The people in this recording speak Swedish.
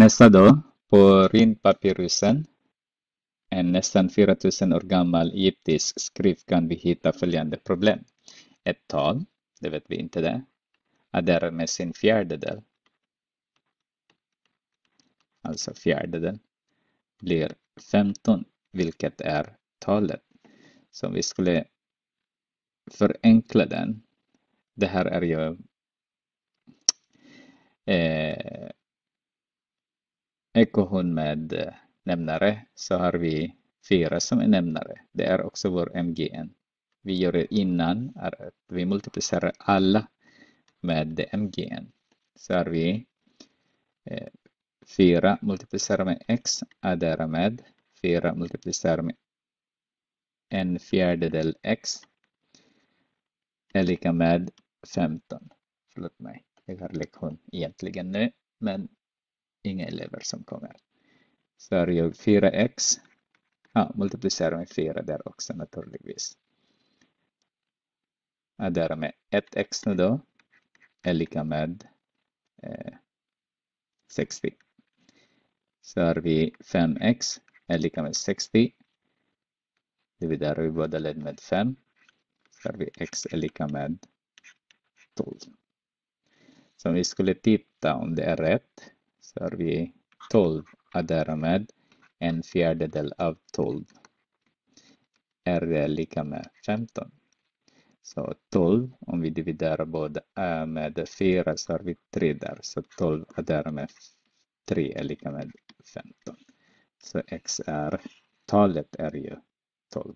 Nästa då, på rymdpapyrusen en nästan 4000 år gammal egyptisk skrift kan vi hitta följande problem. Ett tal, det vet vi inte det, adderar med sin fjärdedel. Alltså fjärdedel blir 15, vilket är talet. Så om vi skulle förenkla den. Det här är ju eh, Ekohund med eh, nämnare så har vi fyra som är nämnare. Det är också vår MGN. Vi gör det innan att vi multiplicerar alla med MGN. Så har vi eh, 4 multiplicerar med x adderar med 4 multiplicerar med en fjärdedel x är lika med 15. Förlåt mig, jag har lektion egentligen nu, men inga elever som kommer. Så har jag 4x. Ah, multiplicerar med 4 där också naturligtvis. Ah, där 1x nu då är lika med eh, 60. Så har vi 5x är lika med 60. Dividerar vi båda led med 5. Så har vi x är lika med 12. Så om vi skulle titta om det är rätt så har vi 12 och med en fjärdedel av 12 är lika med 15. Så 12, om vi dividerar båda med 4 så har vi 3 där, så 12 är med 3 är lika med 15. Så x är, talet är ju 12.